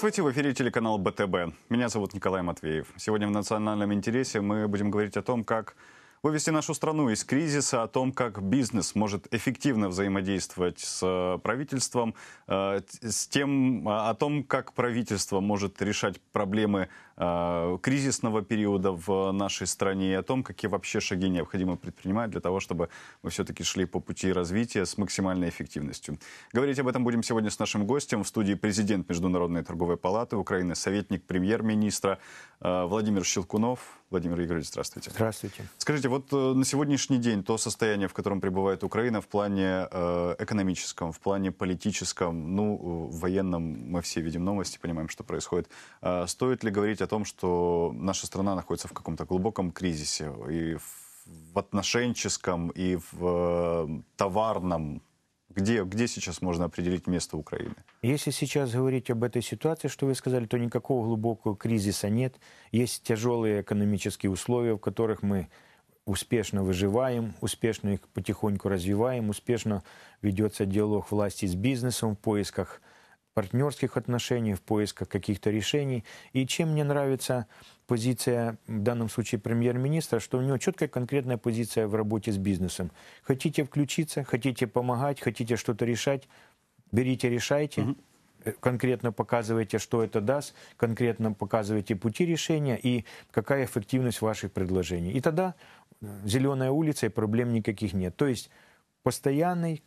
Здравствуйте, в эфире телеканал БТБ. Меня зовут Николай Матвеев. Сегодня в «Национальном интересе» мы будем говорить о том, как вывести нашу страну из кризиса, о том, как бизнес может эффективно взаимодействовать с э, правительством, э, с тем, э, о том, как правительство может решать проблемы Э, кризисного периода в нашей стране и о том, какие вообще шаги необходимо предпринимать для того, чтобы мы все-таки шли по пути развития с максимальной эффективностью. Говорить об этом будем сегодня с нашим гостем в студии президент Международной торговой палаты Украины, советник премьер-министра э, Владимир Щелкунов. Владимир Игоревич, здравствуйте. Здравствуйте. Скажите, вот э, на сегодняшний день то состояние, в котором пребывает Украина в плане экономическом, в плане политическом, ну, военном, мы все видим новости, понимаем, что происходит. Стоит ли говорить о том, что наша страна находится в каком-то глубоком кризисе и в отношенческом, и в э, товарном. Где, где сейчас можно определить место Украины? Если сейчас говорить об этой ситуации, что вы сказали, то никакого глубокого кризиса нет. Есть тяжелые экономические условия, в которых мы успешно выживаем, успешно их потихоньку развиваем, успешно ведется диалог власти с бизнесом в поисках партнерских отношений, в поисках каких-то решений. И чем мне нравится позиция, в данном случае премьер-министра, что у него четкая конкретная позиция в работе с бизнесом. Хотите включиться, хотите помогать, хотите что-то решать, берите, решайте. Угу конкретно показываете, что это даст, конкретно показываете пути решения и какая эффективность ваших предложений. И тогда э, зеленая улица и проблем никаких нет. То есть постоянный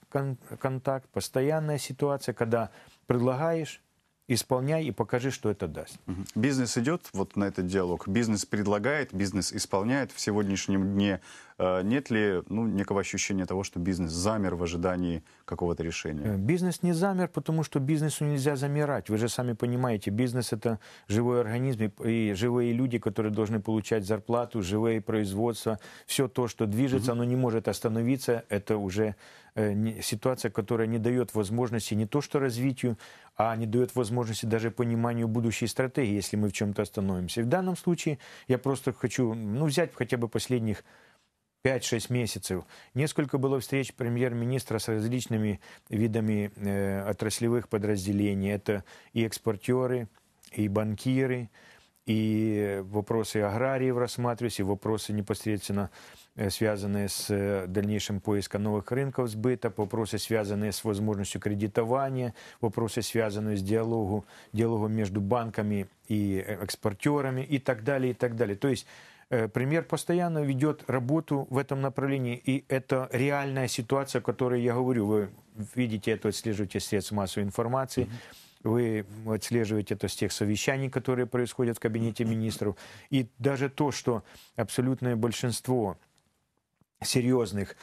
контакт, постоянная ситуация, когда предлагаешь, исполняй и покажи, что это даст. Бизнес идет вот на этот диалог. Бизнес предлагает, бизнес исполняет. В сегодняшнем дне э, нет ли ну, некого ощущения того, что бизнес замер в ожидании какого-то решения? Э, бизнес не замер, потому что бизнесу нельзя замирать. Вы же сами понимаете, бизнес это живой организм и живые люди, которые должны получать зарплату, живые производства. Все то, что движется, угу. оно не может остановиться. Это уже Э, ситуация, которая не дает возможности не то что развитию, а не дает возможности даже пониманию будущей стратегии, если мы в чем-то остановимся. В данном случае я просто хочу ну, взять хотя бы последних 5-6 месяцев. Несколько было встреч премьер-министра с различными видами э, отраслевых подразделений. Это и экспортеры, и банкиры, и вопросы аграриев рассматривались, и вопросы непосредственно Э, связанные с э, дальнейшим поиском новых рынков сбыта, вопросы, связанные с возможностью кредитования, вопросы, связанные с диалогу, диалогом между банками и э, экспортерами и так далее, и так далее. То есть Премьер постоянно ведет работу в этом направлении, и это реальная ситуация, о которой я говорю. Вы видите это, отслеживаете средства массовой информации, вы отслеживаете это с тех совещаний, которые происходят в кабинете министров. И даже то, что абсолютное большинство серьезных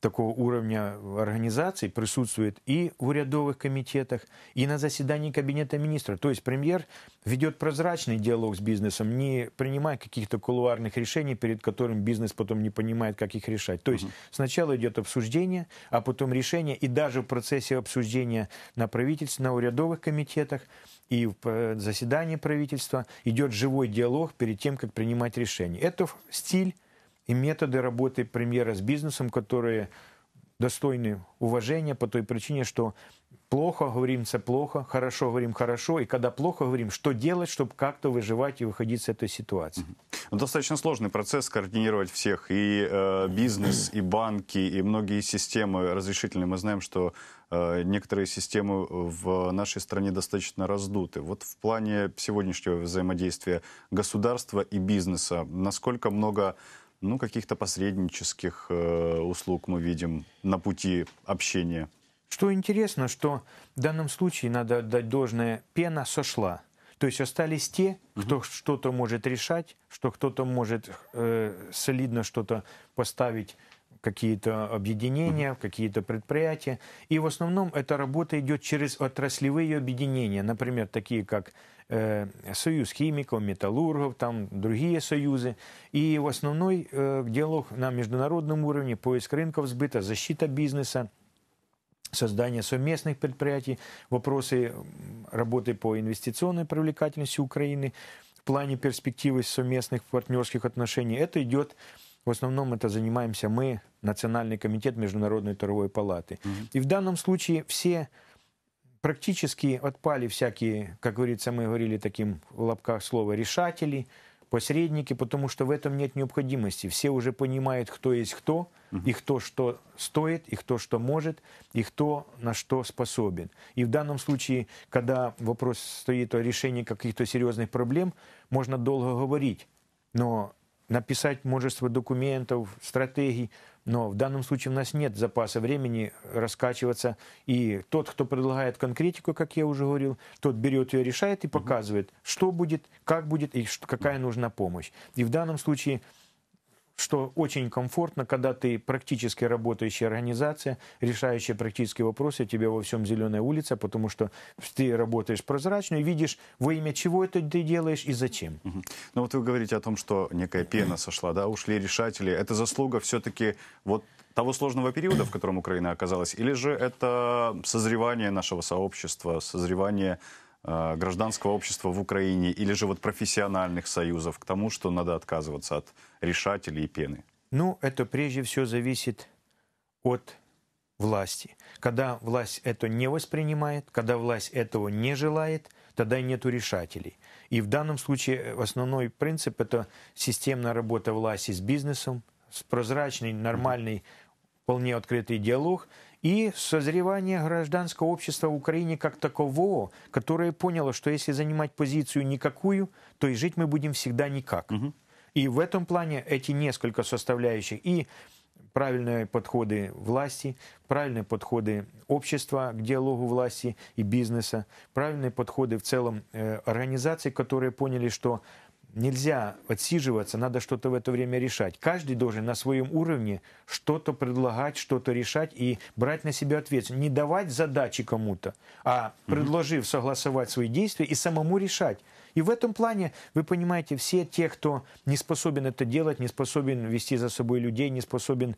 такого уровня организаций присутствует и в урядовых комитетах, и на заседании Кабинета министров. То есть премьер ведет прозрачный диалог с бизнесом, не принимая каких-то кулуарных решений, перед которым бизнес потом не понимает, как их решать. То есть угу. сначала идет обсуждение, а потом решение, и даже в процессе обсуждения на правительстве, на урядовых комитетах и в э, заседании правительства идет живой диалог перед тем, как принимать решение. Это стиль и методы работы премьера с бизнесом, которые достойны уважения по той причине, что плохо говорим «це плохо», хорошо говорим «хорошо», и когда плохо говорим, что делать, чтобы как-то выживать и выходить с этой ситуации. Ну, достаточно сложный процесс координировать всех, и э, бизнес, и банки, и многие системы разрешительные. Мы знаем, что э, некоторые системы в нашей стране достаточно раздуты. Вот в плане сегодняшнего взаимодействия государства и бизнеса, насколько много ну, каких-то посреднических э, услуг мы видим на пути общения. Что интересно, что в данном случае надо отдать должное, пена сошла. То есть остались те, кто угу. что-то может решать, что кто-то может э, солидно что-то поставить какие-то объединения, mm какие-то предприятия. И в основном эта работа идет через отраслевые объединения, например, такие как союз химиков, металлургов, там другие союзы. И основной диалог на международном уровне, поиск рынков сбыта, защита бизнеса, создание совместных предприятий, вопросы работы по инвестиционной привлекательности Украины в плане перспективы совместных партнерских отношений. Это идет в основном это занимаемся мы, Национальный комитет Международной торговой палаты. Mm-hmm. И в данном случае все практически отпали всякие, как говорится, мы говорили таким в лапках слова, решатели, посредники, потому что в этом нет необходимости. Все уже понимают, кто есть кто, и кто что стоит, и кто что может, и кто на что способен. И в данном случае, когда вопрос стоит о решении каких-то серьезных проблем, можно долго говорить, но написать множество документов, стратегий, но в данном случае у нас нет запаса времени раскачиваться. И тот, кто предлагает конкретику, как я уже говорил, тот берет ее, решает и показывает, что будет, как будет и какая нужна помощь. И в данном случае что очень комфортно, когда ты практически работающая организация, решающая практические вопросы, тебе во всем зеленая улица, потому что ты работаешь прозрачно и видишь, во имя чего это ты делаешь и зачем. Угу. Ну вот вы говорите о том, что некая пена сошла, да, ушли решатели. Это заслуга все-таки вот того сложного периода, в котором Украина оказалась, или же это созревание нашего сообщества, созревание Э, гражданского общества в Украине или же вот профессиональных союзов к тому, что надо отказываться от решателей и пены? Ну, это прежде всего зависит от власти. Когда власть это не воспринимает, когда власть этого не желает, тогда и нету решателей. И в данном случае основной принцип – это системная работа власти с бизнесом, с прозрачной, нормальной, вполне открытый диалог – и созревание гражданского общества в Украине как такового, которое поняло, что если занимать позицию никакую, то и жить мы будем всегда никак. Угу. И в этом плане эти несколько составляющих и правильные подходы власти, правильные подходы общества к диалогу власти и бизнеса, правильные подходы в целом э, организаций, которые поняли, что нельзя отсиживаться, надо что-то в это время решать. Каждый должен на своем уровне что-то предлагать, что-то решать и брать на себя ответственность. Не давать задачи кому-то, а предложив согласовать свои действия и самому решать. И в этом плане, вы понимаете, все те, кто не способен это делать, не способен вести за собой людей, не способен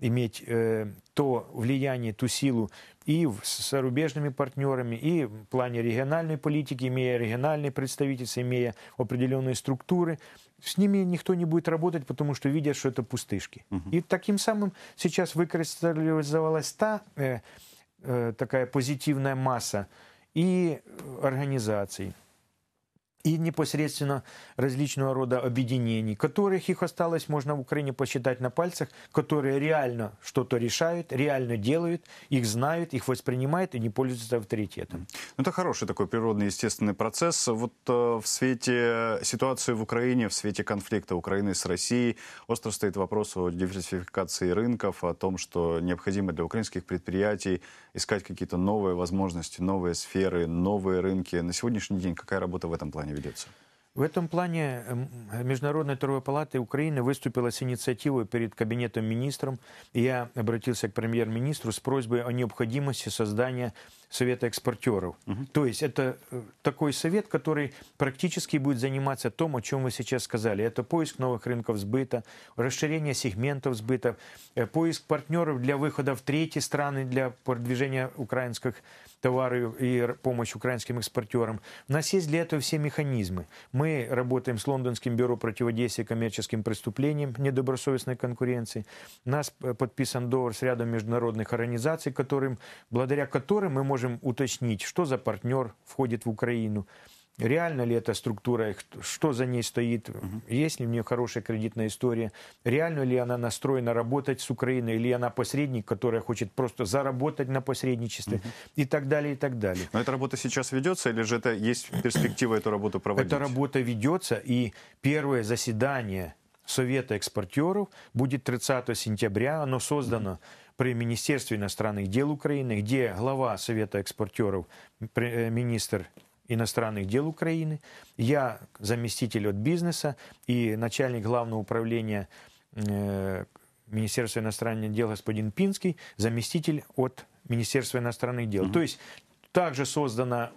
иметь э, то влияние, ту силу и с зарубежными партнерами, и в плане региональной политики, имея региональные представительства, имея определенные структуры, с ними никто не будет работать, потому что видят, что это пустышки. Угу. И таким самым сейчас выкристаллизовалась та э, э, такая позитивная масса и э, организаций, и непосредственно различного рода объединений, которых их осталось, можно в Украине посчитать на пальцах, которые реально что-то решают, реально делают, их знают, их воспринимают и не пользуются авторитетом. Ну, это хороший такой природный, естественный процесс. Вот э, в свете ситуации в Украине, в свете конфликта Украины с Россией, остро стоит вопрос о диверсификации рынков, о том, что необходимо для украинских предприятий искать какие-то новые возможности, новые сферы, новые рынки. На сегодняшний день какая работа в этом плане? плане ведется? В этом плане эм, Международная торговая палата Украины выступила с инициативой перед Кабинетом министров. я обратился к премьер-министру с просьбой о необходимости создания Совета экспортеров. Угу. То есть это э, такой совет, который практически будет заниматься том, о чем вы сейчас сказали. Это поиск новых рынков сбыта, расширение сегментов сбыта, э, поиск партнеров для выхода в третьи страны, для продвижения украинских товары и помощь украинским экспортерам. У нас есть для этого все механизмы. Мы работаем с Лондонским бюро противодействия коммерческим преступлениям, недобросовестной конкуренции. У нас э, подписан договор с рядом международных организаций, которым, благодаря которым мы можем уточнить, что за партнер входит в Украину, реально ли эта структура, что за ней стоит, угу. есть ли у нее хорошая кредитная история, реально ли она настроена работать с Украиной, или она посредник, которая хочет просто заработать на посредничестве угу. и так далее, и так далее. Но эта работа сейчас ведется, или же это есть перспектива эту работу проводить? Эта работа ведется, и первое заседание Совета экспортеров будет 30 сентября. Оно создано при Министерстве иностранных дел Украины, где глава Совета экспортеров, э, министр иностранных дел Украины, я заместитель от бизнеса и начальник главного управления э, Министерства иностранных дел господин Пинский, заместитель от Министерства иностранных дел. Угу. То есть также создана,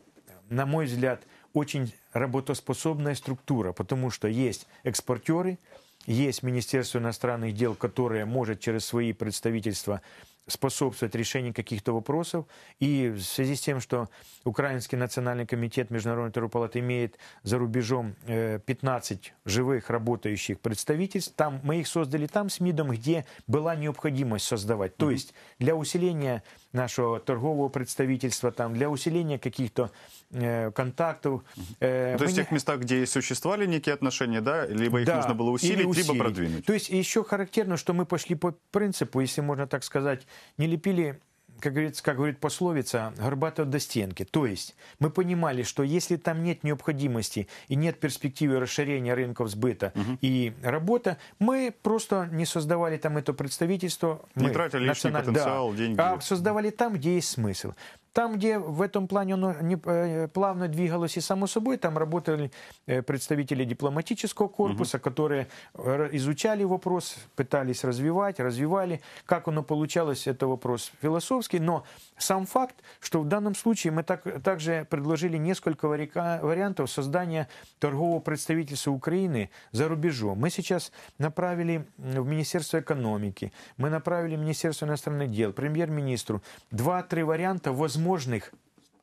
на мой взгляд, очень работоспособная структура, потому что есть экспортеры, есть Министерство иностранных дел, которое может через свои представительства способствовать решению каких-то вопросов. И в связи с тем, что Украинский национальный комитет Международной Второй Палаты имеет за рубежом 15 э, живых работающих представительств, там, мы их создали там с МИДом, где была необходимость создавать. То есть для усиления нашего торгового представительства, там, для усиления каких-то э, контактов. Э, То есть в тех местах, где существовали некие отношения, да, либо их да, нужно было усилить, усилить, либо продвинуть. То есть еще характерно, что мы пошли по принципу, если можно так сказать, не лепили как говорится, как говорит пословица, горбато до стенки. То есть мы понимали, что если там нет необходимости и нет перспективы расширения рынков сбыта угу. и работы, мы просто не создавали там это представительство. Не мы, тратили личный потенциал, да, деньги. А создавали там, где есть смысл. Там, где в этом плане оно не, э, плавно двигалось и само собой, там работали э, представители дипломатического корпуса, угу. которые э, изучали вопрос, пытались развивать, развивали. Как оно получалось, это вопрос философский, но сам факт, что в данном случае мы так, также предложили несколько вариантов создания торгового представительства Украины за рубежом. Мы сейчас направили в Министерство экономики, мы направили в Министерство иностранных дел, премьер-министру два-три варианта возможности возможных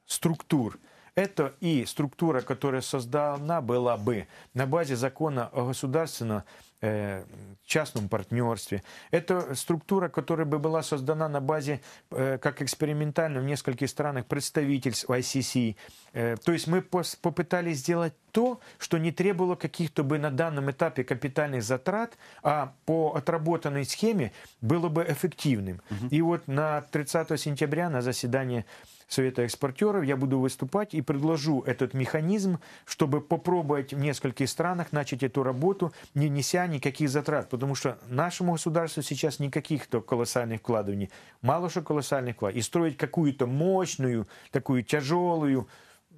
структур. Это и структура, которая создана была бы на базе закона о государственном Э, частном партнерстве. Это структура, которая бы была создана на базе, э, как экспериментально в нескольких странах, представительств ICC. Э, то есть мы попытались сделать то, что не требовало каких-то бы на данном этапе капитальных затрат, а по отработанной схеме было бы эффективным. Угу. И вот на 30 сентября на заседании Совета экспортеров, я буду выступать и предложу этот механизм, чтобы попробовать в нескольких странах начать эту работу, не неся никаких затрат, потому что нашему государству сейчас никаких то колоссальных вкладываний, мало что колоссальных вкладываний, и строить какую-то мощную, такую тяжелую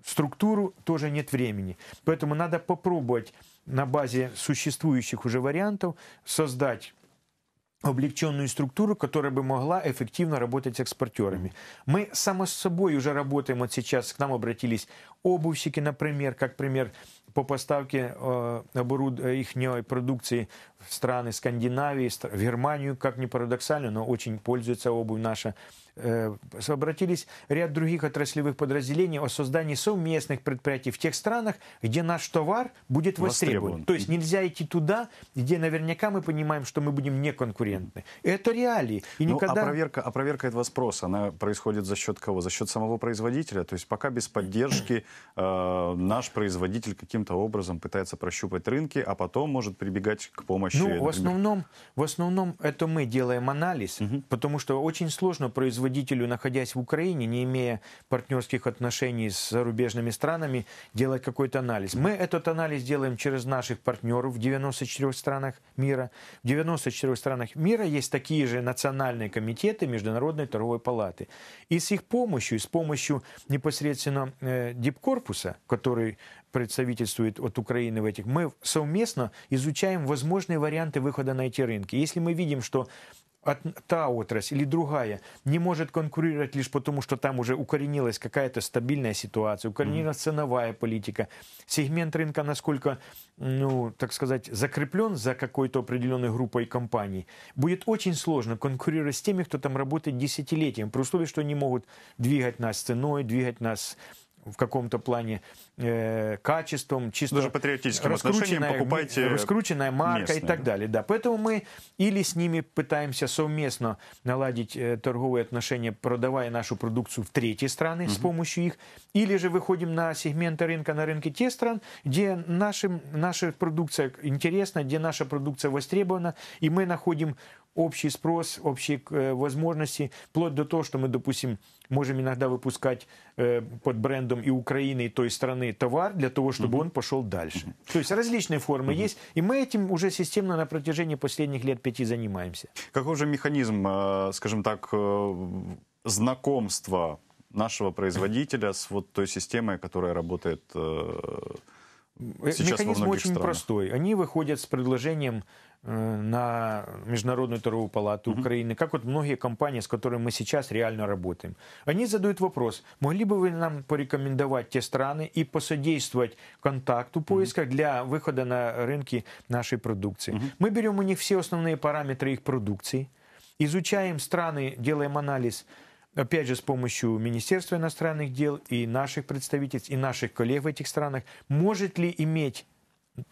структуру тоже нет времени. Поэтому надо попробовать на базе существующих уже вариантов создать облегченную структуру, которая бы могла эффективно работать с экспортерами. Мы само собой уже работаем, вот сейчас к нам обратились обувщики, например, как пример по поставке э, оборуд... Э, их продукции в страны Скандинавии, в Германию, как ни парадоксально, но очень пользуется обувь наша Э, обратились ряд других отраслевых подразделений о создании совместных предприятий в тех странах, где наш товар будет востребован. востребован. То есть нельзя идти туда, где наверняка мы понимаем, что мы будем неконкурентны. Это реалии. И ну, а никогда... а, проверка, а проверка этого спроса, она происходит за счет кого? За счет самого производителя. То есть пока без поддержки э, наш производитель каким-то образом пытается прощупать рынки, а потом может прибегать к помощи. Ну, в основном, в основном это мы делаем анализ, угу. потому что очень сложно производить производителю, находясь в Украине, не имея партнерских отношений с зарубежными странами, делать какой-то анализ. Мы этот анализ делаем через наших партнеров в 94 странах мира. В 94 странах мира есть такие же национальные комитеты Международной торговой палаты. И с их помощью, с помощью непосредственно э, дипкорпуса, который представительствует от Украины в этих, мы совместно изучаем возможные варианты выхода на эти рынки. Если мы видим, что та отрасль или другая не может конкурировать лишь потому, что там уже укоренилась какая-то стабильная ситуация, укоренилась mm ценовая политика, сегмент рынка насколько, ну, так сказать, закреплен за какой-то определенной группой компаний, будет очень сложно конкурировать с теми, кто там работает десятилетием, при условии, что они могут двигать нас ценой, двигать нас в каком-то плане э, качеством, чисто Даже патриотическим раскрученная, покупайте раскрученная марка местные. и так далее. Да, поэтому мы или с ними пытаемся совместно наладить э, торговые отношения, продавая нашу продукцию в третьи страны угу. с помощью их, или же выходим на сегменты рынка, на рынке тех стран, где нашим, наша продукция интересна, где наша продукция востребована, и мы находим общий спрос, общие э, возможности, вплоть до того, что мы, допустим, можем иногда выпускать э, под брендом и Украины, и той страны товар для того, чтобы угу. он пошел дальше. Угу. То есть различные формы угу. есть, и мы этим уже системно на протяжении последних лет пяти занимаемся. Каков же механизм, э, скажем так, знакомства нашего производителя с вот той системой, которая работает сейчас Механизм во очень странах. простой. Они выходят с предложением Э, на Международную торговую палату угу. Украины, как вот многие компании, с которыми мы сейчас реально работаем. Они задают вопрос, могли бы вы нам порекомендовать те страны и посодействовать контакту, поисках угу. для выхода на рынки нашей продукции. Угу. Мы берем у них все основные параметры их продукции, изучаем страны, делаем анализ опять же, с помощью Министерства иностранных дел и наших представительств, и наших коллег в этих странах, может ли иметь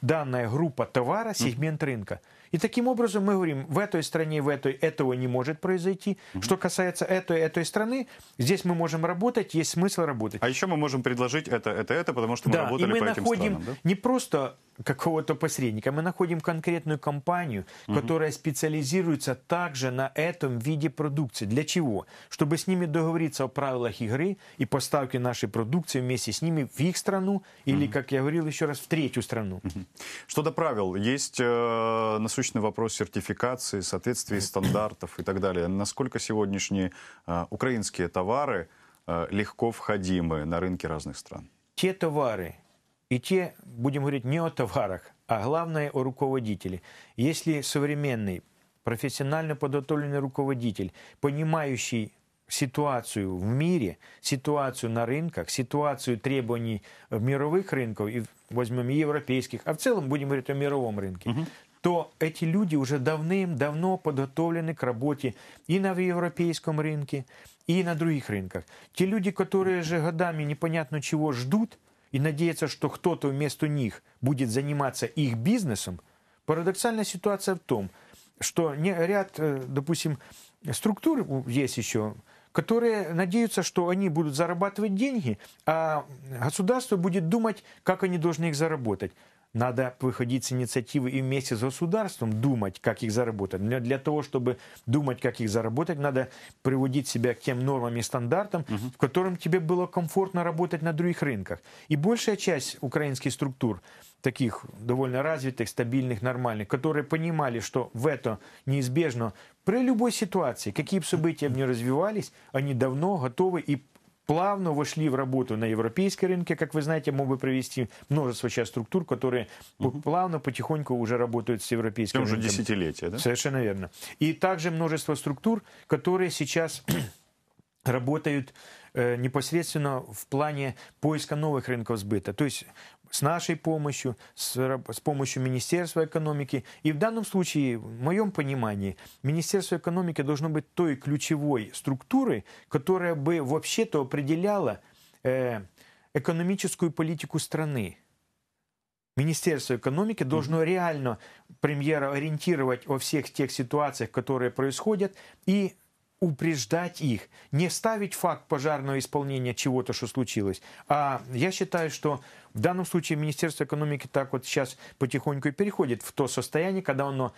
данная группа товара сегмент рынка? И таким образом мы говорим, в этой стране, в этой этого не может произойти. Угу. Что касается этой, этой страны, здесь мы можем работать, есть смысл работать. А еще мы можем предложить это, это, это, потому что мы да, работали и мы по находим этим находим странам. Да? Не просто какого-то посредника, мы находим конкретную компанию, угу. которая специализируется также на этом виде продукции. Для чего? Чтобы с ними договориться о правилах игры и поставке нашей продукции вместе с ними в их страну или, угу. как я говорил еще раз, в третью страну. Угу. Что до правил, есть э, на насущный вопрос сертификации, соответствия стандартов и так далее. Насколько сегодняшние а, украинские товары а, легко входимы на рынки разных стран? Те товары, и те, будем говорить, не о товарах, а главное о руководителе. Если современный, профессионально подготовленный руководитель, понимающий ситуацию в мире, ситуацию на рынках, ситуацию требований мировых рынков, и возьмем и европейских, а в целом будем говорить о мировом рынке, угу то эти люди уже давным-давно подготовлены к работе и на европейском рынке, и на других рынках. Те люди, которые же годами непонятно чего ждут и надеются, что кто-то вместо них будет заниматься их бизнесом, парадоксальная ситуация в том, что не, ряд, э, допустим, структур есть еще, которые надеются, что они будут зарабатывать деньги, а государство будет думать, как они должны их заработать. Надо выходить с инициативы и вместе с государством думать, как их заработать. Для, для того, чтобы думать, как их заработать, надо приводить себя к тем нормам и стандартам, угу. в котором тебе было комфортно работать на других рынках. И большая часть украинских структур таких довольно развитых, стабильных, нормальных, которые понимали, что в это неизбежно при любой ситуации, какие бы события бы ни развивались, они давно готовы и плавно вошли в работу на европейской рынке, как вы знаете, мог бы привести множество сейчас структур, которые угу. плавно, потихоньку уже работают с европейским ну, рынком. уже десятилетия, да? Совершенно верно. И также множество структур, которые сейчас работают э, непосредственно в плане поиска новых рынков сбыта. То есть с нашей помощью, с, с помощью Министерства экономики. И в данном случае, в моем понимании, Министерство экономики должно быть той ключевой структурой, которая бы вообще-то определяла э, экономическую политику страны. Министерство экономики должно mm-hmm. реально премьера ориентировать во всех тех ситуациях, которые происходят, и упреждать их, не ставить факт пожарного исполнения чего-то, что случилось. А я считаю, что в данном случае Министерство экономики так вот сейчас потихоньку и переходит в то состояние, когда оно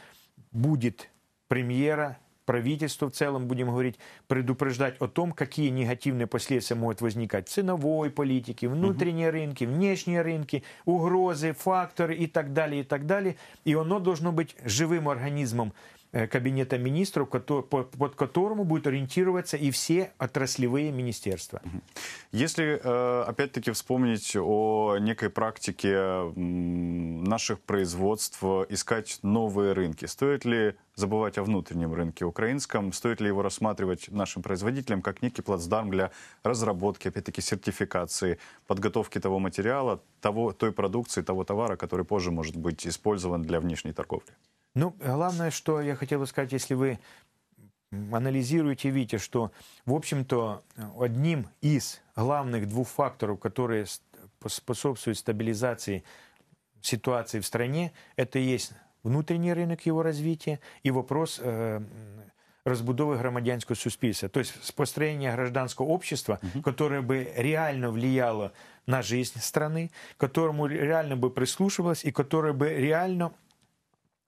будет премьера, правительство в целом, будем говорить, предупреждать о том, какие негативные последствия могут возникать ценовой политике, внутренние угу. рынки, внешние рынки, угрозы, факторы и так далее, и так далее. И оно должно быть живым организмом Э, кабинета министров, под которому будут ориентироваться и все отраслевые министерства. Если, э, опять-таки, вспомнить о некой практике наших производств искать новые рынки, стоит ли забывать о внутреннем рынке украинском? Стоит ли его рассматривать нашим производителям как некий плацдарм для разработки, опять-таки, сертификации, подготовки того материала, того, той продукции, того товара, который позже может быть использован для внешней торговли? Ну, главное, что я хотел бы сказать, если вы анализируете, видите, что, в общем-то, одним из главных двух факторов, которые способствуют стабилизации ситуации в стране, это есть внутренний рынок его развития и вопрос э, разбудовы громадянского суспільства, то есть построение гражданского общества, угу. которое бы реально влияло на жизнь страны, которому реально бы прислушивалось и которое бы реально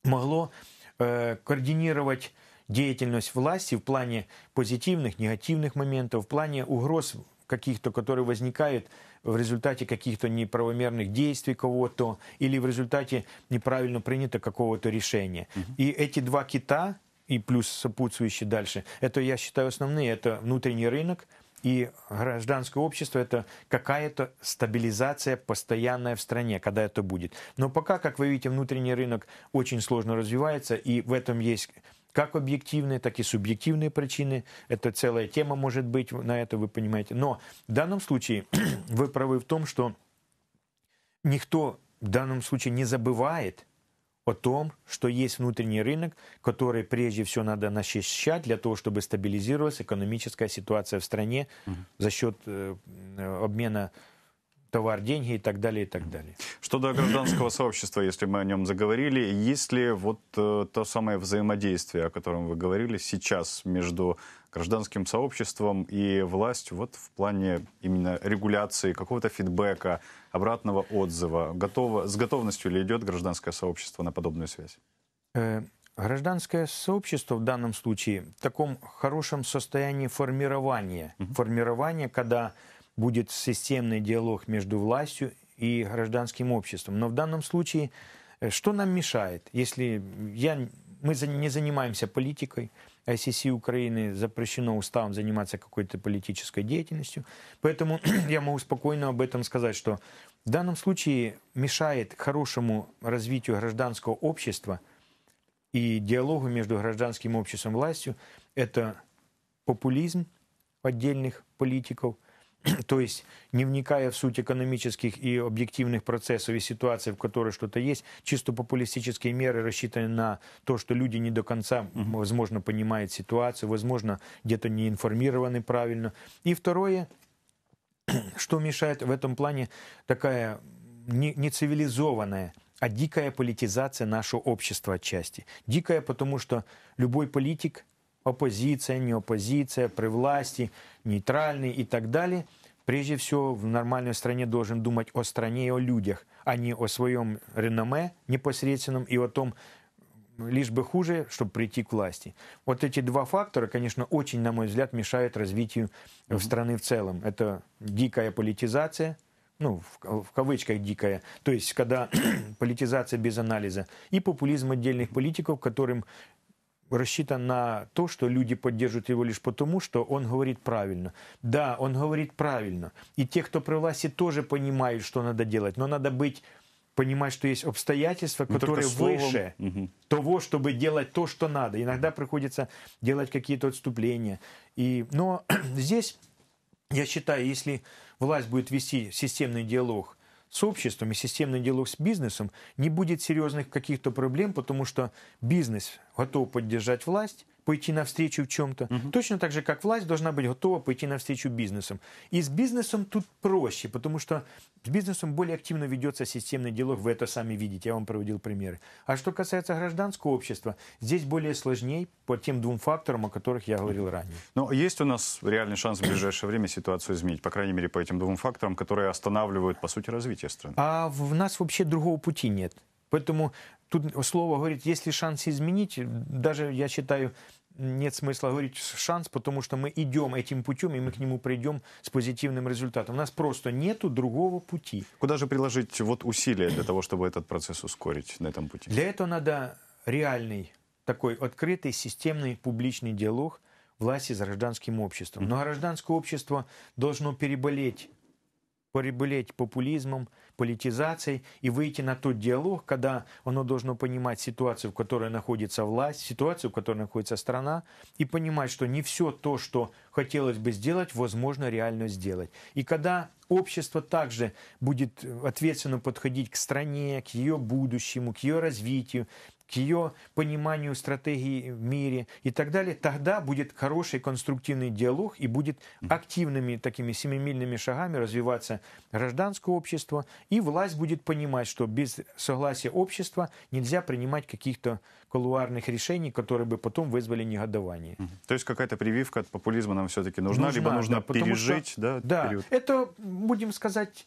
могло э, координировать деятельность власти в плане позитивных, негативных моментов, в плане угроз каких-то, которые возникают в результате каких-то неправомерных действий кого-то или в результате неправильно принято какого-то решения. Угу. И эти два кита и плюс сопутствующие дальше, это, я считаю, основные. Это внутренний рынок – и гражданское общество – это какая-то стабилизация постоянная в стране, когда это будет. Но пока, как вы видите, внутренний рынок очень сложно развивается, и в этом есть как объективные, так и субъективные причины. Это целая тема может быть, на это вы понимаете. Но в данном случае вы правы в том, что никто в данном случае не забывает – о том, что есть внутренний рынок, который прежде всего надо защищать для того, чтобы стабилизировалась экономическая ситуация в стране за счет э, обмена товар, деньги и так далее, и так далее. Что до гражданского сообщества, если мы о нем заговорили, есть ли вот э, то самое взаимодействие, о котором вы говорили сейчас между гражданским сообществом и властью вот в плане именно регуляции, какого-то фидбэка, обратного отзыва? Готово, с готовностью ли идет гражданское сообщество на подобную связь? Э, гражданское сообщество в данном случае в таком хорошем состоянии формирования. Угу. Формирования, когда будет системный диалог между властью и гражданским обществом. Но в данном случае э, что нам мешает, если я мы не занимаемся политикой. ICC э, Украины запрещено уставом заниматься какой-то политической деятельностью. Поэтому я могу спокойно об этом сказать, что в данном случае мешает хорошему развитию гражданского общества и диалогу между гражданским обществом и властью это популизм отдельных политиков – то есть не вникая в суть экономических и объективных процессов и ситуаций, в которой что-то есть, чисто популистические меры рассчитаны на то, что люди не до конца, возможно, понимают ситуацию, возможно, где-то не информированы правильно. И второе, что мешает в этом плане такая нецивилизованная не а дикая политизация нашего общества отчасти. Дикая, потому что любой политик оппозиция, не оппозиция, при власти, нейтральный и так далее. Прежде всего, в нормальной стране должен думать о стране и о людях, а не о своем реноме непосредственном и о том, лишь бы хуже, чтобы прийти к власти. Вот эти два фактора, конечно, очень, на мой взгляд, мешают развитию mm-hmm. страны в целом. Это дикая политизация, ну, в, в кавычках дикая, то есть когда политизация без анализа, и популизм отдельных политиков, которым рассчитан на то, что люди поддержат его лишь потому, что он говорит правильно. Да, он говорит правильно. И те, кто при власти, тоже понимают, что надо делать. Но надо быть понимать, что есть обстоятельства, ну, которые словом... выше угу. того, чтобы делать то, что надо. Иногда приходится делать какие-то отступления. И... Но здесь, я считаю, если власть будет вести системный диалог – с обществом и системный диалог с бизнесом, не будет серьезных каких-то проблем, потому что бизнес готов поддержать власть, пойти навстречу в чем-то. Угу. Точно так же, как власть должна быть готова пойти навстречу бизнесом. И с бизнесом тут проще, потому что с бизнесом более активно ведется системный диалог, вы это сами видите, я вам проводил примеры. А что касается гражданского общества, здесь более сложнее по тем двум факторам, о которых я говорил ранее. Но есть у нас реальный шанс в ближайшее время ситуацию изменить, по крайней мере, по этим двум факторам, которые останавливают, по сути, развитие страны. А в нас вообще другого пути нет. Поэтому Тут слово говорит, есть ли шанс изменить? Даже, я считаю, нет смысла говорить шанс, потому что мы идем этим путем, и мы к нему придем с позитивным результатом. У нас просто нету другого пути. Куда же приложить вот усилия для того, чтобы этот процесс ускорить на этом пути? Для этого надо реальный, такой открытый, системный, публичный диалог власти с гражданским обществом. Но гражданское общество должно переболеть переболеть популизмом, политизацией и выйти на тот диалог, когда оно должно понимать ситуацию, в которой находится власть, ситуацию, в которой находится страна, и понимать, что не все то, что хотелось бы сделать, возможно реально сделать. И когда общество также будет ответственно подходить к стране, к ее будущему, к ее развитию, к ее пониманию стратегии в мире и так далее, тогда будет хороший конструктивный диалог и будет активными такими семимильными шагами развиваться гражданское общество, и власть будет понимать, что без согласия общества нельзя принимать каких-то колуарных решений, которые бы потом вызвали негодование. То есть какая-то прививка от популизма нам все-таки нужна, нужна либо нужно да, пережить что, да, да, период? Это, будем сказать,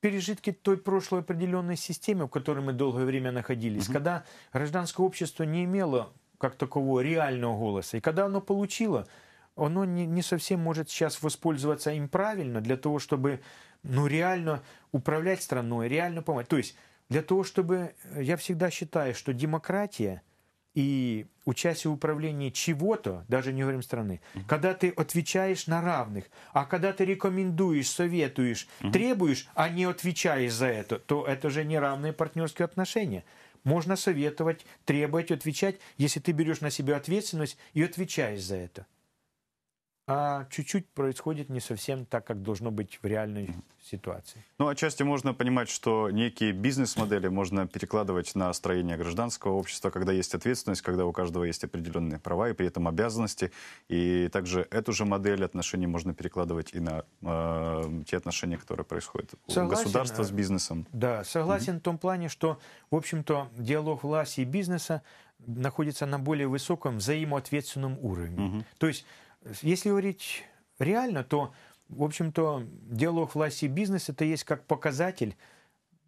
пережитки той прошлой определенной системы, в которой мы долгое время находились, mm-hmm. когда гражданское общество не имело как такового реального голоса, и когда оно получило, оно не, не совсем может сейчас воспользоваться им правильно для того, чтобы ну, реально управлять страной, реально помогать. То есть для того, чтобы... Э, я всегда считаю, что демократия и участие в управлении чего-то, даже не говорим страны, угу. когда ты отвечаешь на равных, а когда ты рекомендуешь, советуешь, угу. требуешь, а не отвечаешь за это, то это же неравные партнерские отношения. Можно советовать, требовать, отвечать, если ты берешь на себя ответственность и отвечаешь за это а чуть-чуть происходит не совсем так, как должно быть в реальной ситуации. Ну, отчасти можно понимать, что некие бизнес-модели можно перекладывать на строение гражданского общества, когда есть ответственность, когда у каждого есть определенные права и при этом обязанности. И также эту же модель отношений можно перекладывать и на э, те отношения, которые происходят согласен, у государства с э, бизнесом. Да, согласен mm-hmm. в том плане, что, в общем-то, диалог власти и бизнеса находится на более высоком взаимоответственном уровне. Угу. То есть если говорить реально, то, в общем-то, диалог власти и бизнеса – это есть как показатель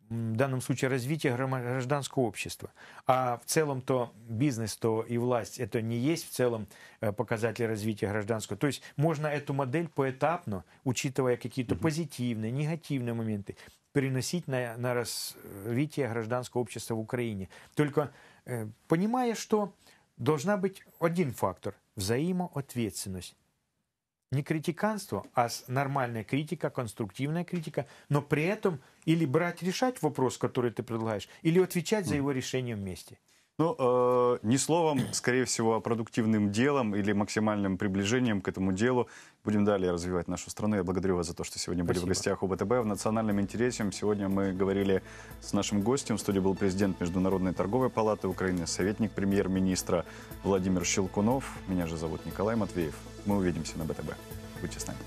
в данном случае развития гражданского общества. А в целом то бизнес, то и власть это не есть в целом э, показатель развития гражданского. То есть можно эту модель поэтапно, учитывая какие-то позитивные, негативные моменты, переносить на, на развитие гражданского общества в Украине. Только э, понимая, что должна быть один фактор – взаимоответственность. Не критиканство, а нормальная критика, конструктивная критика, но при этом или брать решать вопрос, который ты предлагаешь, или отвечать за его решение вместе. Ну, э, не словом, скорее всего, а продуктивным делом или максимальным приближением к этому делу. Будем далее развивать нашу страну. Я благодарю вас за то, что сегодня Спасибо. были в гостях у БТБ. В национальном интересе сегодня мы говорили с нашим гостем. В студии был президент Международной торговой палаты Украины, советник премьер-министра Владимир Щелкунов. Меня же зовут Николай Матвеев. Мы увидимся на БТБ. Будьте с нами.